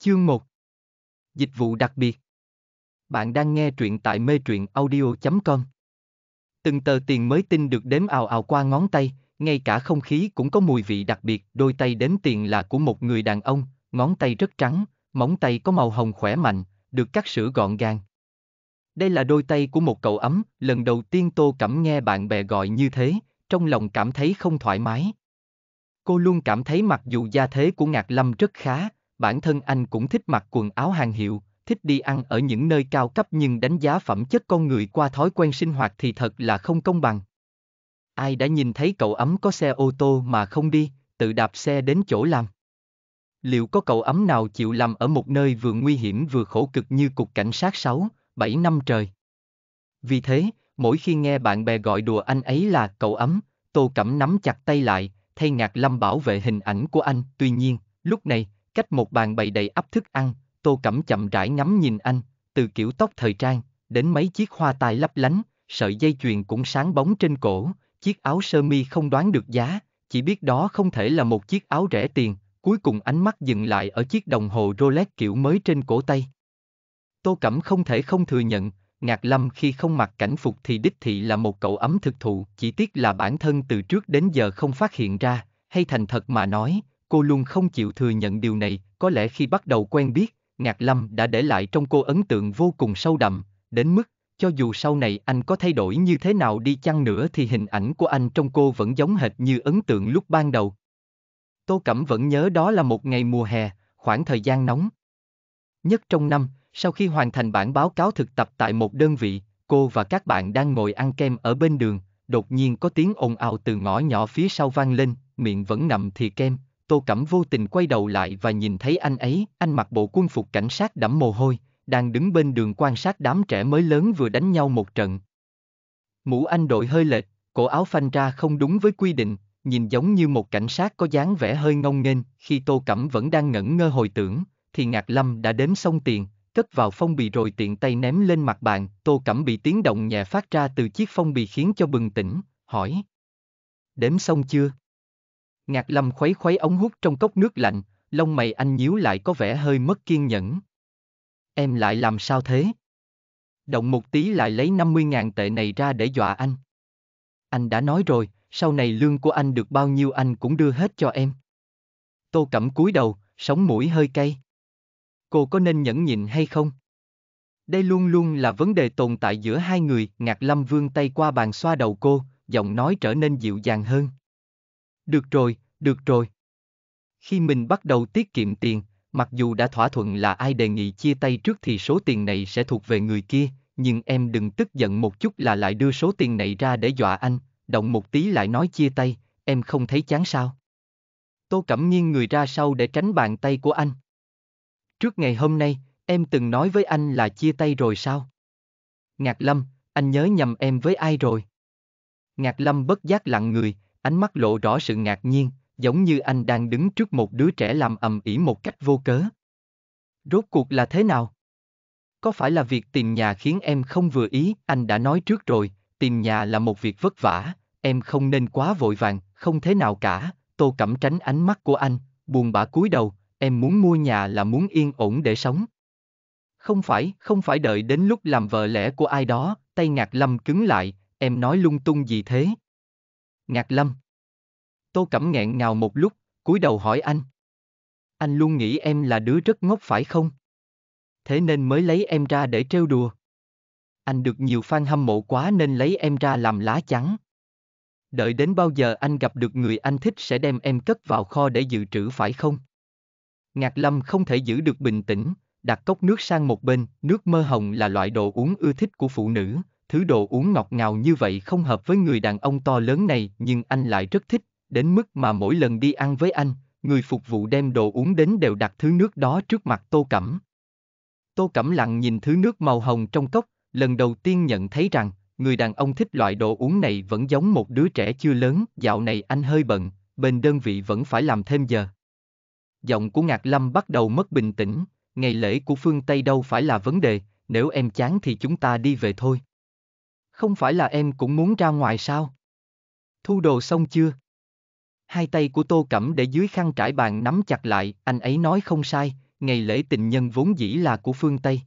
Chương 1 Dịch vụ đặc biệt Bạn đang nghe truyện tại mê truyện audio.com Từng tờ tiền mới tin được đếm ào ào qua ngón tay, ngay cả không khí cũng có mùi vị đặc biệt, đôi tay đếm tiền là của một người đàn ông, ngón tay rất trắng, móng tay có màu hồng khỏe mạnh, được cắt sửa gọn gàng. Đây là đôi tay của một cậu ấm, lần đầu tiên Tô Cẩm nghe bạn bè gọi như thế, trong lòng cảm thấy không thoải mái. Cô luôn cảm thấy mặc dù gia thế của Ngạc Lâm rất khá, bản thân anh cũng thích mặc quần áo hàng hiệu, thích đi ăn ở những nơi cao cấp nhưng đánh giá phẩm chất con người qua thói quen sinh hoạt thì thật là không công bằng. Ai đã nhìn thấy cậu ấm có xe ô tô mà không đi, tự đạp xe đến chỗ làm? Liệu có cậu ấm nào chịu làm ở một nơi vừa nguy hiểm vừa khổ cực như cục cảnh sát 6, 7 năm trời? Vì thế, mỗi khi nghe bạn bè gọi đùa anh ấy là cậu ấm, Tô Cẩm nắm chặt tay lại, thay ngạc lâm bảo vệ hình ảnh của anh. Tuy nhiên, lúc này, cách một bàn bày đầy ắp thức ăn, tô cẩm chậm rãi ngắm nhìn anh, từ kiểu tóc thời trang, đến mấy chiếc hoa tai lấp lánh, sợi dây chuyền cũng sáng bóng trên cổ, chiếc áo sơ mi không đoán được giá, chỉ biết đó không thể là một chiếc áo rẻ tiền, cuối cùng ánh mắt dừng lại ở chiếc đồng hồ Rolex kiểu mới trên cổ tay. Tô Cẩm không thể không thừa nhận, Ngạc Lâm khi không mặc cảnh phục thì đích thị là một cậu ấm thực thụ, chỉ tiếc là bản thân từ trước đến giờ không phát hiện ra, hay thành thật mà nói, cô luôn không chịu thừa nhận điều này, có lẽ khi bắt đầu quen biết, Ngạc Lâm đã để lại trong cô ấn tượng vô cùng sâu đậm, đến mức, cho dù sau này anh có thay đổi như thế nào đi chăng nữa thì hình ảnh của anh trong cô vẫn giống hệt như ấn tượng lúc ban đầu. Tô Cẩm vẫn nhớ đó là một ngày mùa hè, khoảng thời gian nóng. Nhất trong năm, sau khi hoàn thành bản báo cáo thực tập tại một đơn vị, cô và các bạn đang ngồi ăn kem ở bên đường, đột nhiên có tiếng ồn ào từ ngõ nhỏ phía sau vang lên, miệng vẫn nằm thì kem, Tô Cẩm vô tình quay đầu lại và nhìn thấy anh ấy, anh mặc bộ quân phục cảnh sát đẫm mồ hôi, đang đứng bên đường quan sát đám trẻ mới lớn vừa đánh nhau một trận. Mũ anh đội hơi lệch, cổ áo phanh ra không đúng với quy định, nhìn giống như một cảnh sát có dáng vẻ hơi ngông nghênh, khi Tô Cẩm vẫn đang ngẩn ngơ hồi tưởng, thì Ngạc Lâm đã đếm xong tiền, cất vào phong bì rồi tiện tay ném lên mặt bàn, Tô Cẩm bị tiếng động nhẹ phát ra từ chiếc phong bì khiến cho bừng tỉnh, hỏi. Đếm xong chưa? Ngạc Lâm khuấy khuấy ống hút trong cốc nước lạnh, lông mày anh nhíu lại có vẻ hơi mất kiên nhẫn. Em lại làm sao thế? Động một tí lại lấy 50.000 tệ này ra để dọa anh. Anh đã nói rồi, sau này lương của anh được bao nhiêu anh cũng đưa hết cho em. Tô Cẩm cúi đầu, sống mũi hơi cay. Cô có nên nhẫn nhịn hay không? Đây luôn luôn là vấn đề tồn tại giữa hai người, Ngạc Lâm vươn tay qua bàn xoa đầu cô, giọng nói trở nên dịu dàng hơn. Được rồi, được rồi. Khi mình bắt đầu tiết kiệm tiền, mặc dù đã thỏa thuận là ai đề nghị chia tay trước thì số tiền này sẽ thuộc về người kia, nhưng em đừng tức giận một chút là lại đưa số tiền này ra để dọa anh, động một tí lại nói chia tay, em không thấy chán sao. Tô Cẩm nghiêng người ra sau để tránh bàn tay của anh. Trước ngày hôm nay, em từng nói với anh là chia tay rồi sao? Ngạc Lâm, anh nhớ nhầm em với ai rồi? Ngạc Lâm bất giác lặng người, ánh mắt lộ rõ sự ngạc nhiên, giống như anh đang đứng trước một đứa trẻ làm ầm ĩ một cách vô cớ. Rốt cuộc là thế nào? Có phải là việc tìm nhà khiến em không vừa ý, anh đã nói trước rồi, tìm nhà là một việc vất vả, em không nên quá vội vàng, không thế nào cả, Tô Cẩm tránh ánh mắt của anh, buồn bã cúi đầu, em muốn mua nhà là muốn yên ổn để sống. Không phải, không phải đợi đến lúc làm vợ lẽ của ai đó, tay ngạc lâm cứng lại, em nói lung tung gì thế. Ngạc Lâm. Tô Cẩm nghẹn ngào một lúc, cúi đầu hỏi anh. Anh luôn nghĩ em là đứa rất ngốc phải không? Thế nên mới lấy em ra để trêu đùa. Anh được nhiều fan hâm mộ quá nên lấy em ra làm lá chắn. Đợi đến bao giờ anh gặp được người anh thích sẽ đem em cất vào kho để dự trữ phải không? Ngạc Lâm không thể giữ được bình tĩnh, đặt cốc nước sang một bên, nước mơ hồng là loại đồ uống ưa thích của phụ nữ, thứ đồ uống ngọt ngào như vậy không hợp với người đàn ông to lớn này nhưng anh lại rất thích, đến mức mà mỗi lần đi ăn với anh, người phục vụ đem đồ uống đến đều đặt thứ nước đó trước mặt Tô Cẩm. Tô Cẩm lặng nhìn thứ nước màu hồng trong cốc, lần đầu tiên nhận thấy rằng, người đàn ông thích loại đồ uống này vẫn giống một đứa trẻ chưa lớn, dạo này anh hơi bận, bên đơn vị vẫn phải làm thêm giờ. Giọng của Ngạc Lâm bắt đầu mất bình tĩnh, ngày lễ của phương Tây đâu phải là vấn đề, nếu em chán thì chúng ta đi về thôi. Không phải là em cũng muốn ra ngoài sao? Thu đồ xong chưa? Hai tay của Tô Cẩm để dưới khăn trải bàn nắm chặt lại, anh ấy nói không sai, ngày lễ tình nhân vốn dĩ là của phương Tây.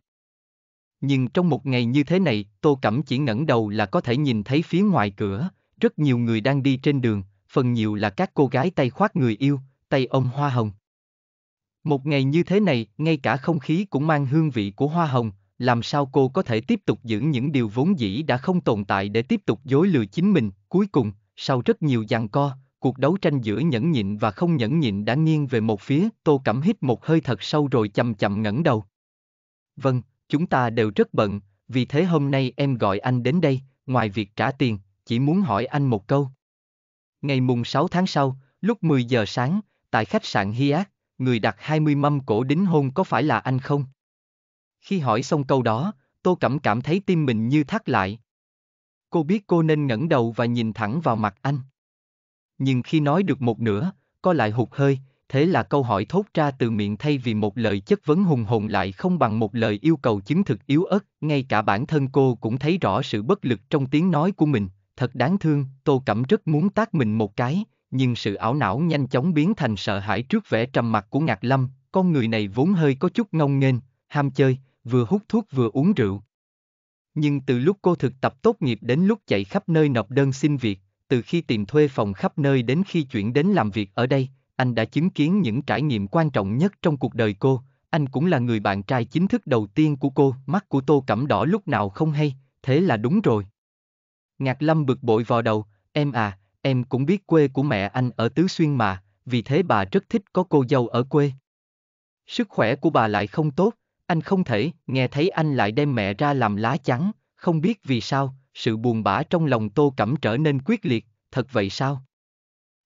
Nhưng trong một ngày như thế này, Tô Cẩm chỉ ngẩng đầu là có thể nhìn thấy phía ngoài cửa, rất nhiều người đang đi trên đường, phần nhiều là các cô gái tay khoác người yêu, tay ôm hoa hồng. Một ngày như thế này, ngay cả không khí cũng mang hương vị của hoa hồng, làm sao cô có thể tiếp tục giữ những điều vốn dĩ đã không tồn tại để tiếp tục dối lừa chính mình. Cuối cùng, sau rất nhiều giằng co, cuộc đấu tranh giữa nhẫn nhịn và không nhẫn nhịn đã nghiêng về một phía, Tô Cẩm hít một hơi thật sâu rồi chậm chậm ngẩng đầu. Vâng, chúng ta đều rất bận, vì thế hôm nay em gọi anh đến đây, ngoài việc trả tiền, chỉ muốn hỏi anh một câu. Ngày mùng 6 tháng sau, lúc 10 giờ sáng, tại khách sạn Hiat, người đặt 20 mâm cổ đính hôn có phải là anh không? Khi hỏi xong câu đó, Tô Cẩm cảm thấy tim mình như thắt lại. Cô biết cô nên ngẩng đầu và nhìn thẳng vào mặt anh. Nhưng khi nói được một nửa, cô lại hụt hơi, thế là câu hỏi thốt ra từ miệng thay vì một lời chất vấn hùng hồn lại không bằng một lời yêu cầu chứng thực yếu ớt, ngay cả bản thân cô cũng thấy rõ sự bất lực trong tiếng nói của mình, thật đáng thương, Tô Cẩm rất muốn tác mình một cái, nhưng sự ảo não nhanh chóng biến thành sợ hãi trước vẻ trầm mặc của Ngạc Lâm, con người này vốn hơi có chút ngông nghênh, ham chơi, vừa hút thuốc vừa uống rượu. Nhưng từ lúc cô thực tập tốt nghiệp đến lúc chạy khắp nơi nộp đơn xin việc, từ khi tìm thuê phòng khắp nơi đến khi chuyển đến làm việc ở đây, anh đã chứng kiến những trải nghiệm quan trọng nhất trong cuộc đời cô, anh cũng là người bạn trai chính thức đầu tiên của cô, mắt của Tô Cẩm đỏ lúc nào không hay, thế là đúng rồi. Ngạc Lâm bực bội vò đầu, em à, em cũng biết quê của mẹ anh ở Tứ Xuyên mà, vì thế bà rất thích có cô dâu ở quê. Sức khỏe của bà lại không tốt, anh không thể, nghe thấy anh lại đem mẹ ra làm lá chắn, không biết vì sao, sự buồn bã trong lòng Tô Cẩm trở nên quyết liệt, thật vậy sao?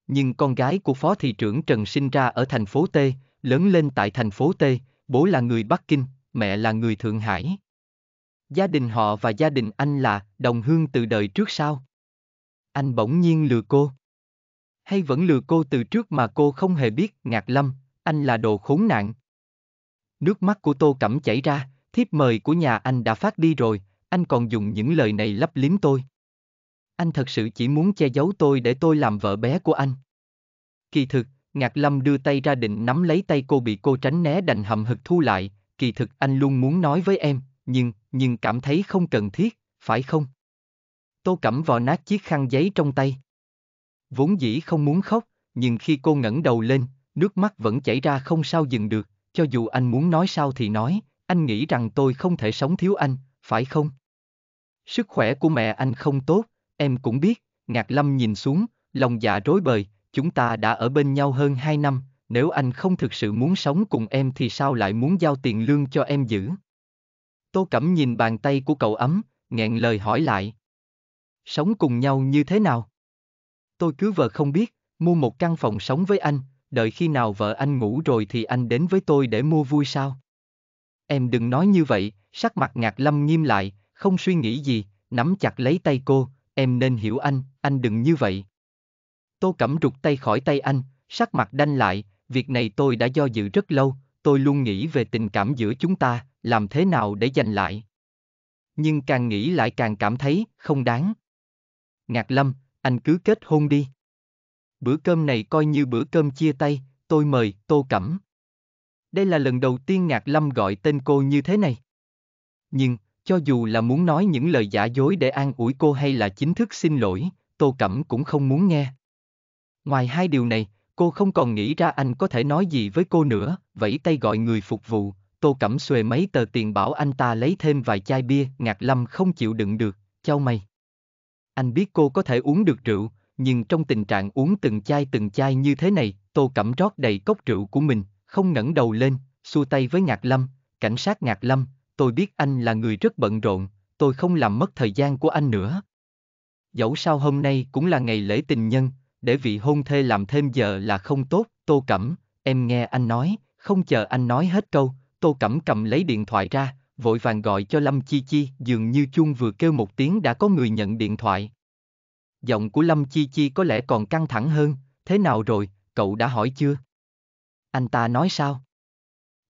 Nhưng con gái của phó thị trưởng Trần sinh ra ở thành phố T, lớn lên tại thành phố T, bố là người Bắc Kinh, mẹ là người Thượng Hải. Gia đình họ và gia đình anh là đồng hương từ đời trước sao? Anh bỗng nhiên lừa cô. Hay vẫn lừa cô từ trước mà cô không hề biết, Ngạc Lâm, anh là đồ khốn nạn, Nước mắt của Tô Cẩm chảy ra, thiếp mời của nhà anh đã phát đi rồi, anh còn dùng những lời này lấp liếm tôi. Anh thật sự chỉ muốn che giấu tôi để tôi làm vợ bé của anh. Kỳ thực, Ngạc Lâm đưa tay ra định nắm lấy tay cô bị cô tránh né đành hậm hực thu lại, kỳ thực anh luôn muốn nói với em, nhưng, nhưng cảm thấy không cần thiết, phải không? Tô Cẩm vò nát chiếc khăn giấy trong tay. Vốn dĩ không muốn khóc, nhưng khi cô ngẩng đầu lên, nước mắt vẫn chảy ra không sao dừng được, cho dù anh muốn nói sao thì nói, anh nghĩ rằng tôi không thể sống thiếu anh, phải không? Sức khỏe của mẹ anh không tốt, em cũng biết, Ngạc Lâm nhìn xuống, lòng dạ rối bời, chúng ta đã ở bên nhau hơn 2 năm, nếu anh không thực sự muốn sống cùng em thì sao lại muốn giao tiền lương cho em giữ? Tô Cẩm nhìn bàn tay của cậu ấm, nghẹn lời hỏi lại. Sống cùng nhau như thế nào? Tôi cứ vờ không biết, mua một căn phòng sống với anh, đợi khi nào vợ anh ngủ rồi thì anh đến với tôi để mua vui sao? Em đừng nói như vậy, sắc mặt ngạc lâm nghiêm lại, không suy nghĩ gì, nắm chặt lấy tay cô, em nên hiểu anh, anh đừng như vậy. Tô Cẩm rụt tay khỏi tay anh, sắc mặt đanh lại, việc này tôi đã do dự rất lâu, tôi luôn nghĩ về tình cảm giữa chúng ta, làm thế nào để giành lại. Nhưng càng nghĩ lại càng cảm thấy không đáng. Ngạc Lâm, anh cứ kết hôn đi bữa cơm này coi như bữa cơm chia tay, tôi mời, tô cẩm. Đây là lần đầu tiên Ngạc Lâm gọi tên cô như thế này. Nhưng, cho dù là muốn nói những lời giả dối để an ủi cô hay là chính thức xin lỗi, Tô Cẩm cũng không muốn nghe. Ngoài hai điều này, cô không còn nghĩ ra anh có thể nói gì với cô nữa, vẫy tay gọi người phục vụ, Tô Cẩm xuề mấy tờ tiền bảo anh ta lấy thêm vài chai bia, Ngạc Lâm không chịu đựng được, chau mày. Anh biết cô có thể uống được rượu, nhưng trong tình trạng uống từng chai từng chai như thế này, Tô Cẩm rót đầy cốc rượu của mình, không ngẩng đầu lên, xua tay với Ngạc Lâm, cảnh sát Ngạc Lâm, tôi biết anh là người rất bận rộn, tôi không làm mất thời gian của anh nữa. Dẫu sao hôm nay cũng là ngày lễ tình nhân, để vị hôn thê làm thêm giờ là không tốt, Tô Cẩm, em nghe anh nói, không chờ anh nói hết câu, Tô Cẩm cầm lấy điện thoại ra, vội vàng gọi cho Lâm Chi Chi, dường như chuông vừa kêu một tiếng đã có người nhận điện thoại, giọng của Lâm Chi Chi có lẽ còn căng thẳng hơn, thế nào rồi, cậu đã hỏi chưa? Anh ta nói sao?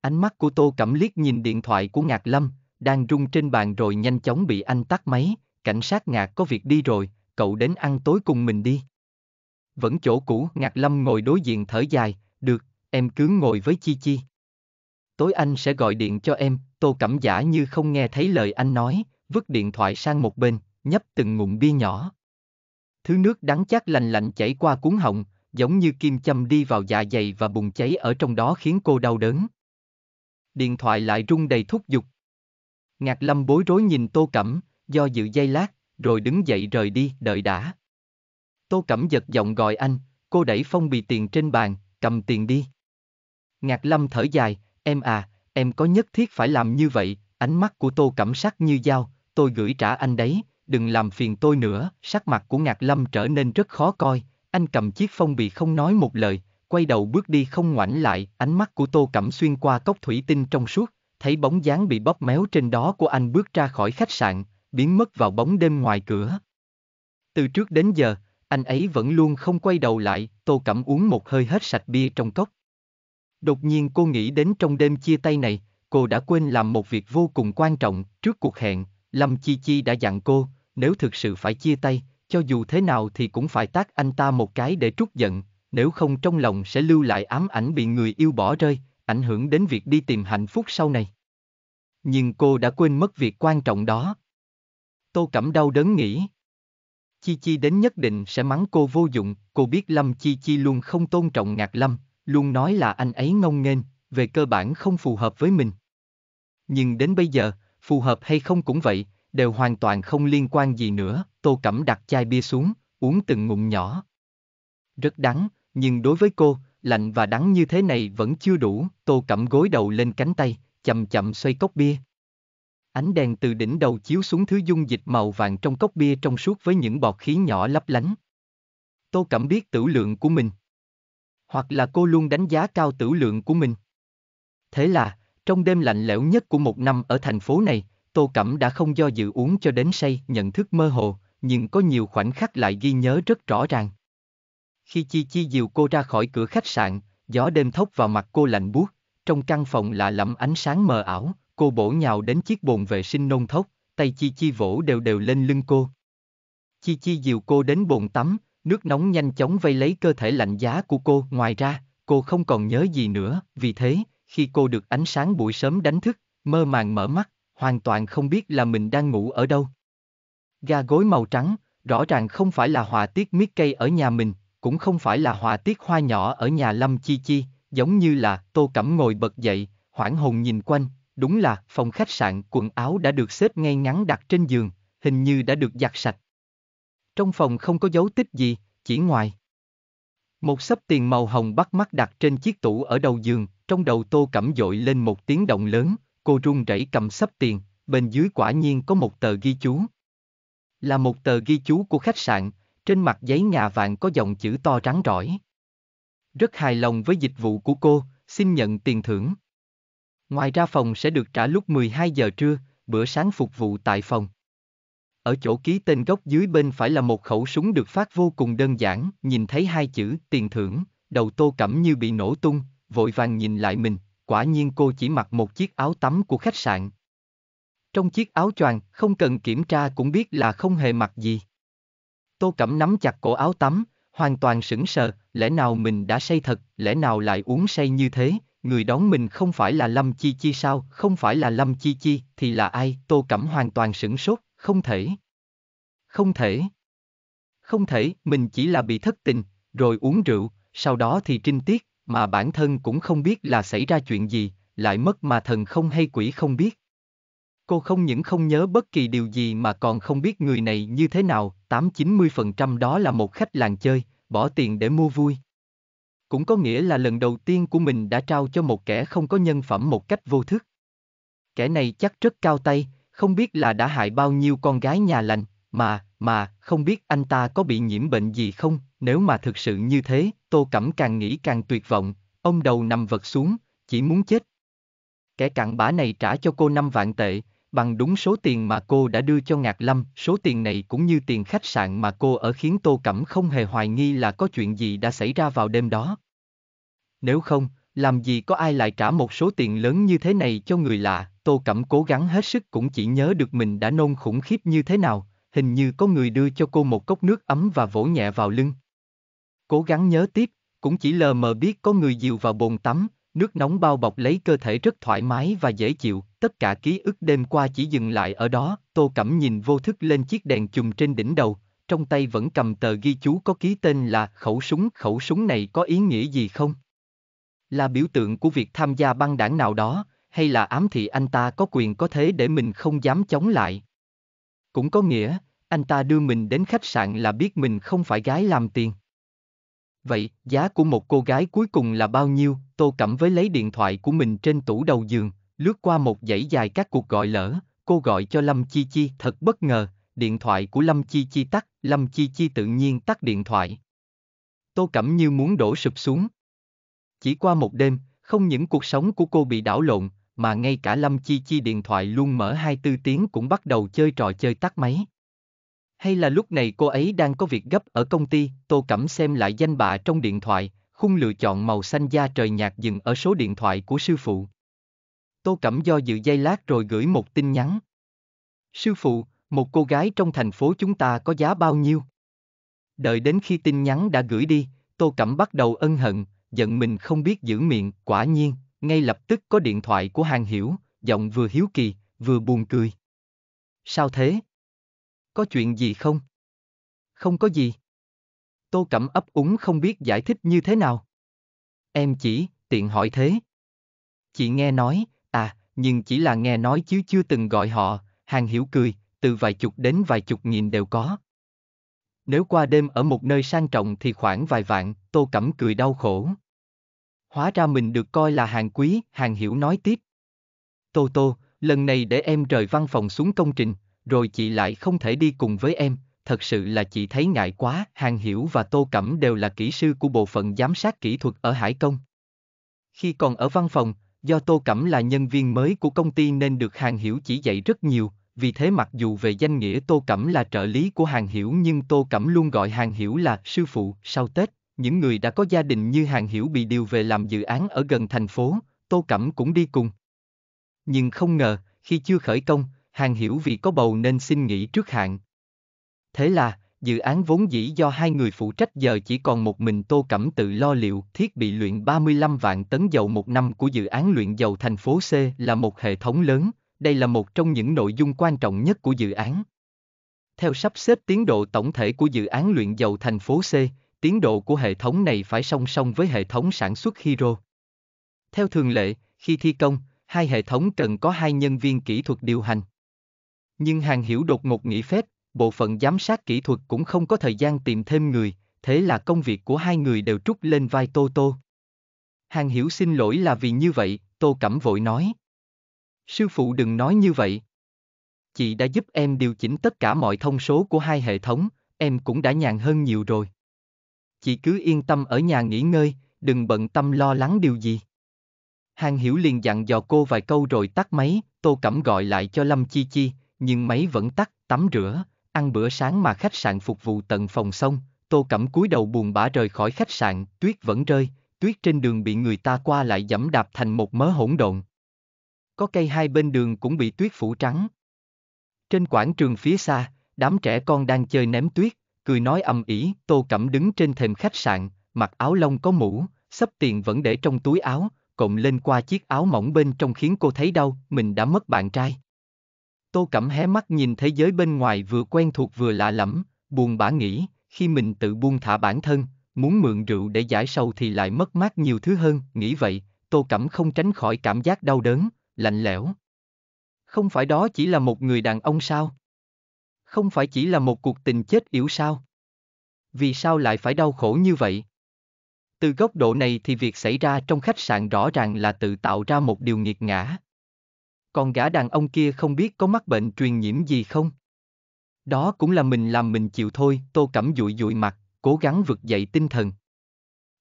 Ánh mắt của Tô Cẩm liếc nhìn điện thoại của Ngạc Lâm, đang rung trên bàn rồi nhanh chóng bị anh tắt máy, cảnh sát Ngạc có việc đi rồi, cậu đến ăn tối cùng mình đi. Vẫn chỗ cũ, Ngạc Lâm ngồi đối diện thở dài, được, em cứ ngồi với Chi Chi. Tối anh sẽ gọi điện cho em, Tô Cẩm giả như không nghe thấy lời anh nói, vứt điện thoại sang một bên, nhấp từng ngụm bia nhỏ thứ nước đắng chát lành lạnh chảy qua cuốn họng, giống như kim châm đi vào dạ dày và bùng cháy ở trong đó khiến cô đau đớn. Điện thoại lại rung đầy thúc giục. Ngạc Lâm bối rối nhìn Tô Cẩm, do dự giây lát, rồi đứng dậy rời đi, đợi đã. Tô Cẩm giật giọng gọi anh, cô đẩy phong bì tiền trên bàn, cầm tiền đi. Ngạc Lâm thở dài, em à, em có nhất thiết phải làm như vậy, ánh mắt của Tô Cẩm sắc như dao, tôi gửi trả anh đấy, đừng làm phiền tôi nữa, sắc mặt của Ngạc Lâm trở nên rất khó coi, anh cầm chiếc phong bì không nói một lời, quay đầu bước đi không ngoảnh lại, ánh mắt của Tô Cẩm xuyên qua cốc thủy tinh trong suốt, thấy bóng dáng bị bóp méo trên đó của anh bước ra khỏi khách sạn, biến mất vào bóng đêm ngoài cửa. Từ trước đến giờ, anh ấy vẫn luôn không quay đầu lại, Tô Cẩm uống một hơi hết sạch bia trong cốc. Đột nhiên cô nghĩ đến trong đêm chia tay này, cô đã quên làm một việc vô cùng quan trọng, trước cuộc hẹn, Lâm Chi Chi đã dặn cô, nếu thực sự phải chia tay, cho dù thế nào thì cũng phải tác anh ta một cái để trút giận, nếu không trong lòng sẽ lưu lại ám ảnh bị người yêu bỏ rơi, ảnh hưởng đến việc đi tìm hạnh phúc sau này. Nhưng cô đã quên mất việc quan trọng đó. Tô Cẩm đau đớn nghĩ. Chi Chi đến nhất định sẽ mắng cô vô dụng, cô biết Lâm Chi Chi luôn không tôn trọng Ngạc Lâm, luôn nói là anh ấy ngông nghênh, về cơ bản không phù hợp với mình. Nhưng đến bây giờ, phù hợp hay không cũng vậy, đều hoàn toàn không liên quan gì nữa, Tô Cẩm đặt chai bia xuống, uống từng ngụm nhỏ. Rất đắng, nhưng đối với cô, lạnh và đắng như thế này vẫn chưa đủ, Tô Cẩm gối đầu lên cánh tay, chậm chậm xoay cốc bia. Ánh đèn từ đỉnh đầu chiếu xuống thứ dung dịch màu vàng trong cốc bia trong suốt với những bọt khí nhỏ lấp lánh. Tô Cẩm biết tử lượng của mình. Hoặc là cô luôn đánh giá cao tử lượng của mình. Thế là, trong đêm lạnh lẽo nhất của một năm ở thành phố này, Tô Cẩm đã không do dự uống cho đến say, nhận thức mơ hồ, nhưng có nhiều khoảnh khắc lại ghi nhớ rất rõ ràng. Khi Chi Chi dìu cô ra khỏi cửa khách sạn, gió đêm thốc vào mặt cô lạnh buốt, trong căn phòng lạ lẫm ánh sáng mờ ảo, cô bổ nhào đến chiếc bồn vệ sinh nông thốc, tay Chi Chi vỗ đều đều lên lưng cô. Chi Chi dìu cô đến bồn tắm, nước nóng nhanh chóng vây lấy cơ thể lạnh giá của cô, ngoài ra, cô không còn nhớ gì nữa, vì thế, khi cô được ánh sáng buổi sớm đánh thức, mơ màng mở mắt, hoàn toàn không biết là mình đang ngủ ở đâu. Gà gối màu trắng, rõ ràng không phải là họa tiết miết cây ở nhà mình, cũng không phải là họa tiết hoa nhỏ ở nhà Lâm Chi Chi, giống như là Tô Cẩm ngồi bật dậy, hoảng hồn nhìn quanh, đúng là phòng khách sạn quần áo đã được xếp ngay ngắn đặt trên giường, hình như đã được giặt sạch. Trong phòng không có dấu tích gì, chỉ ngoài. Một sấp tiền màu hồng bắt mắt đặt trên chiếc tủ ở đầu giường, trong đầu Tô Cẩm dội lên một tiếng động lớn, cô run rẩy cầm sắp tiền, bên dưới quả nhiên có một tờ ghi chú. Là một tờ ghi chú của khách sạn, trên mặt giấy ngà vàng có dòng chữ to trắng rỏi. Rất hài lòng với dịch vụ của cô, xin nhận tiền thưởng. Ngoài ra phòng sẽ được trả lúc 12 giờ trưa, bữa sáng phục vụ tại phòng. Ở chỗ ký tên gốc dưới bên phải là một khẩu súng được phát vô cùng đơn giản, nhìn thấy hai chữ tiền thưởng, đầu tô cẩm như bị nổ tung, vội vàng nhìn lại mình, quả nhiên cô chỉ mặc một chiếc áo tắm của khách sạn. Trong chiếc áo choàng, không cần kiểm tra cũng biết là không hề mặc gì. Tô Cẩm nắm chặt cổ áo tắm, hoàn toàn sững sờ, lẽ nào mình đã say thật, lẽ nào lại uống say như thế, người đón mình không phải là Lâm Chi Chi sao, không phải là Lâm Chi Chi, thì là ai, Tô Cẩm hoàn toàn sững sốt, không thể. Không thể. Không thể, mình chỉ là bị thất tình, rồi uống rượu, sau đó thì trinh tiết, mà bản thân cũng không biết là xảy ra chuyện gì, lại mất mà thần không hay quỷ không biết. Cô không những không nhớ bất kỳ điều gì mà còn không biết người này như thế nào, 8-90% đó là một khách làng chơi, bỏ tiền để mua vui. Cũng có nghĩa là lần đầu tiên của mình đã trao cho một kẻ không có nhân phẩm một cách vô thức. Kẻ này chắc rất cao tay, không biết là đã hại bao nhiêu con gái nhà lành, mà, mà không biết anh ta có bị nhiễm bệnh gì không, nếu mà thực sự như thế, Tô Cẩm càng nghĩ càng tuyệt vọng, ông đầu nằm vật xuống, chỉ muốn chết. Kẻ cặn bã này trả cho cô 5 vạn tệ, bằng đúng số tiền mà cô đã đưa cho Ngạc Lâm, số tiền này cũng như tiền khách sạn mà cô ở khiến Tô Cẩm không hề hoài nghi là có chuyện gì đã xảy ra vào đêm đó. Nếu không, làm gì có ai lại trả một số tiền lớn như thế này cho người lạ, Tô Cẩm cố gắng hết sức cũng chỉ nhớ được mình đã nôn khủng khiếp như thế nào, hình như có người đưa cho cô một cốc nước ấm và vỗ nhẹ vào lưng. Cố gắng nhớ tiếp, cũng chỉ lờ mờ biết có người dìu vào bồn tắm, nước nóng bao bọc lấy cơ thể rất thoải mái và dễ chịu, tất cả ký ức đêm qua chỉ dừng lại ở đó, Tô Cẩm nhìn vô thức lên chiếc đèn chùm trên đỉnh đầu, trong tay vẫn cầm tờ ghi chú có ký tên là khẩu súng, khẩu súng này có ý nghĩa gì không? Là biểu tượng của việc tham gia băng đảng nào đó, hay là ám thị anh ta có quyền có thế để mình không dám chống lại? Cũng có nghĩa, anh ta đưa mình đến khách sạn là biết mình không phải gái làm tiền. Vậy, giá của một cô gái cuối cùng là bao nhiêu? Tô Cẩm với lấy điện thoại của mình trên tủ đầu giường, lướt qua một dãy dài các cuộc gọi lỡ, cô gọi cho Lâm Chi Chi thật bất ngờ, điện thoại của Lâm Chi Chi tắt, Lâm Chi Chi tự nhiên tắt điện thoại. Tô Cẩm như muốn đổ sụp xuống. Chỉ qua một đêm, không những cuộc sống của cô bị đảo lộn, mà ngay cả Lâm Chi Chi điện thoại luôn mở 24 tiếng cũng bắt đầu chơi trò chơi tắt máy. Hay là lúc này cô ấy đang có việc gấp ở công ty, Tô Cẩm xem lại danh bạ trong điện thoại, khung lựa chọn màu xanh da trời nhạt dừng ở số điện thoại của sư phụ. Tô Cẩm do dự giây lát rồi gửi một tin nhắn. Sư phụ, một cô gái trong thành phố chúng ta có giá bao nhiêu? Đợi đến khi tin nhắn đã gửi đi, Tô Cẩm bắt đầu ân hận, giận mình không biết giữ miệng, quả nhiên, ngay lập tức có điện thoại của Hàng Hiểu, giọng vừa hiếu kỳ, vừa buồn cười. Sao thế? Có chuyện gì không? Không có gì. Tô Cẩm ấp úng không biết giải thích như thế nào. Em chỉ, tiện hỏi thế. Chị nghe nói, à, nhưng chỉ là nghe nói chứ chưa từng gọi họ, hàng hiểu cười, từ vài chục đến vài chục nghìn đều có. Nếu qua đêm ở một nơi sang trọng thì khoảng vài vạn, Tô Cẩm cười đau khổ. Hóa ra mình được coi là hàng quý, hàng hiểu nói tiếp. Tô Tô, lần này để em rời văn phòng xuống công trình, rồi chị lại không thể đi cùng với em, thật sự là chị thấy ngại quá. Hàng Hiểu và Tô Cẩm đều là kỹ sư của bộ phận giám sát kỹ thuật ở Hải Công. Khi còn ở văn phòng, do Tô Cẩm là nhân viên mới của công ty nên được Hàng Hiểu chỉ dạy rất nhiều, vì thế mặc dù về danh nghĩa Tô Cẩm là trợ lý của Hàng Hiểu nhưng Tô Cẩm luôn gọi Hàng Hiểu là sư phụ. Sau Tết, những người đã có gia đình như Hàng Hiểu bị điều về làm dự án ở gần thành phố, Tô Cẩm cũng đi cùng. Nhưng không ngờ, khi chưa khởi công, hàng hiểu vì có bầu nên xin nghỉ trước hạn. Thế là, dự án vốn dĩ do hai người phụ trách giờ chỉ còn một mình Tô Cẩm tự lo liệu, thiết bị luyện 35 vạn tấn dầu một năm của dự án luyện dầu thành phố C là một hệ thống lớn, đây là một trong những nội dung quan trọng nhất của dự án. Theo sắp xếp tiến độ tổng thể của dự án luyện dầu thành phố C, tiến độ của hệ thống này phải song song với hệ thống sản xuất Hero. Theo thường lệ, khi thi công, hai hệ thống cần có hai nhân viên kỹ thuật điều hành. Nhưng Hàng Hiểu đột ngột nghỉ phép, bộ phận giám sát kỹ thuật cũng không có thời gian tìm thêm người, thế là công việc của hai người đều trút lên vai Tô Tô. Hàng Hiểu xin lỗi là vì như vậy, Tô Cẩm vội nói. Sư phụ đừng nói như vậy. Chị đã giúp em điều chỉnh tất cả mọi thông số của hai hệ thống, em cũng đã nhàn hơn nhiều rồi. Chị cứ yên tâm ở nhà nghỉ ngơi, đừng bận tâm lo lắng điều gì. Hàng Hiểu liền dặn dò cô vài câu rồi tắt máy, Tô Cẩm gọi lại cho Lâm Chi Chi, nhưng máy vẫn tắt, tắm rửa, ăn bữa sáng mà khách sạn phục vụ tận phòng xong, Tô Cẩm cúi đầu buồn bã rời khỏi khách sạn, tuyết vẫn rơi, tuyết trên đường bị người ta qua lại dẫm đạp thành một mớ hỗn độn. Có cây hai bên đường cũng bị tuyết phủ trắng. Trên quảng trường phía xa, đám trẻ con đang chơi ném tuyết, cười nói ầm ĩ, Tô Cẩm đứng trên thềm khách sạn, mặc áo lông có mũ, sắp tiền vẫn để trong túi áo, cộng lên qua chiếc áo mỏng bên trong khiến cô thấy đau, mình đã mất bạn trai. Tô Cẩm hé mắt nhìn thế giới bên ngoài vừa quen thuộc vừa lạ lẫm, buồn bã nghĩ, khi mình tự buông thả bản thân, muốn mượn rượu để giải sầu thì lại mất mát nhiều thứ hơn, nghĩ vậy, Tô Cẩm không tránh khỏi cảm giác đau đớn, lạnh lẽo. Không phải đó chỉ là một người đàn ông sao? Không phải chỉ là một cuộc tình chết yểu sao? Vì sao lại phải đau khổ như vậy? Từ góc độ này thì việc xảy ra trong khách sạn rõ ràng là tự tạo ra một điều nghiệt ngã, con gã đàn ông kia không biết có mắc bệnh truyền nhiễm gì không? Đó cũng là mình làm mình chịu thôi, tô cẩm dụi dụi mặt, cố gắng vực dậy tinh thần.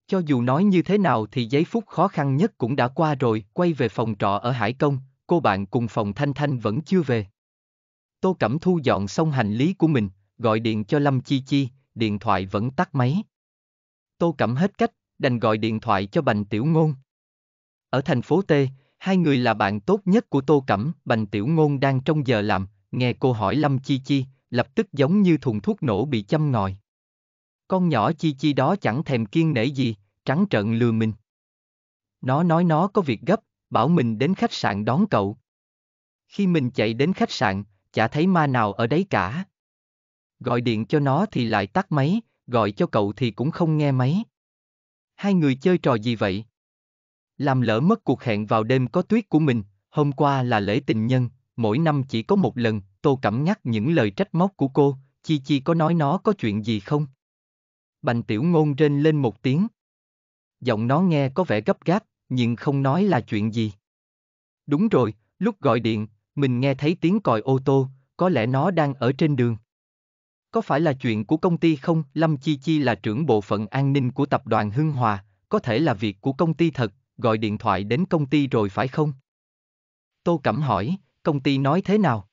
Cho dù nói như thế nào thì giấy phút khó khăn nhất cũng đã qua rồi, quay về phòng trọ ở Hải Công, cô bạn cùng phòng Thanh Thanh vẫn chưa về. Tô Cẩm thu dọn xong hành lý của mình, gọi điện cho Lâm Chi Chi, điện thoại vẫn tắt máy. Tô Cẩm hết cách, đành gọi điện thoại cho Bành Tiểu Ngôn. Ở thành phố T, Hai người là bạn tốt nhất của Tô Cẩm, Bành Tiểu Ngôn đang trong giờ làm, nghe cô hỏi Lâm Chi Chi, lập tức giống như thùng thuốc nổ bị châm ngòi. Con nhỏ Chi Chi đó chẳng thèm kiên nể gì, trắng trợn lừa mình. Nó nói nó có việc gấp, bảo mình đến khách sạn đón cậu. Khi mình chạy đến khách sạn, chả thấy ma nào ở đấy cả. Gọi điện cho nó thì lại tắt máy, gọi cho cậu thì cũng không nghe máy. Hai người chơi trò gì vậy? làm lỡ mất cuộc hẹn vào đêm có tuyết của mình, hôm qua là lễ tình nhân, mỗi năm chỉ có một lần, Tô Cẩm nhắc những lời trách móc của cô, Chi Chi có nói nó có chuyện gì không? Bành tiểu ngôn rên lên một tiếng. Giọng nó nghe có vẻ gấp gáp, nhưng không nói là chuyện gì. Đúng rồi, lúc gọi điện, mình nghe thấy tiếng còi ô tô, có lẽ nó đang ở trên đường. Có phải là chuyện của công ty không? Lâm Chi Chi là trưởng bộ phận an ninh của tập đoàn Hưng Hòa, có thể là việc của công ty thật, gọi điện thoại đến công ty rồi phải không? Tô Cẩm hỏi, công ty nói thế nào?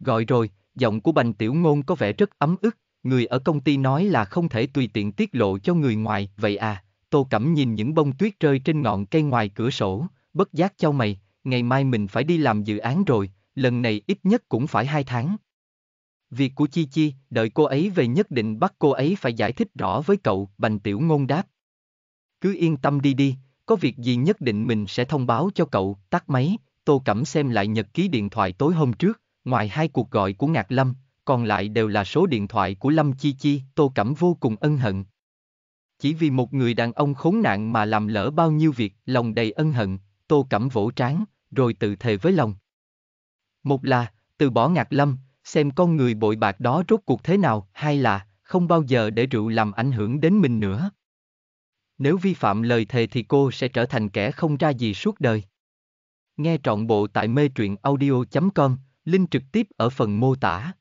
Gọi rồi, giọng của Bành Tiểu Ngôn có vẻ rất ấm ức, người ở công ty nói là không thể tùy tiện tiết lộ cho người ngoài, vậy à, Tô Cẩm nhìn những bông tuyết rơi trên ngọn cây ngoài cửa sổ, bất giác cho mày, ngày mai mình phải đi làm dự án rồi, lần này ít nhất cũng phải hai tháng. Việc của Chi Chi, đợi cô ấy về nhất định bắt cô ấy phải giải thích rõ với cậu, Bành Tiểu Ngôn đáp. Cứ yên tâm đi đi, có việc gì nhất định mình sẽ thông báo cho cậu, tắt máy, Tô Cẩm xem lại nhật ký điện thoại tối hôm trước, ngoài hai cuộc gọi của Ngạc Lâm, còn lại đều là số điện thoại của Lâm Chi Chi, Tô Cẩm vô cùng ân hận. Chỉ vì một người đàn ông khốn nạn mà làm lỡ bao nhiêu việc, lòng đầy ân hận, Tô Cẩm vỗ trán, rồi tự thề với lòng. Một là, từ bỏ Ngạc Lâm, xem con người bội bạc đó rốt cuộc thế nào, hai là, không bao giờ để rượu làm ảnh hưởng đến mình nữa nếu vi phạm lời thề thì cô sẽ trở thành kẻ không ra gì suốt đời. Nghe trọn bộ tại mê truyện audio.com, link trực tiếp ở phần mô tả.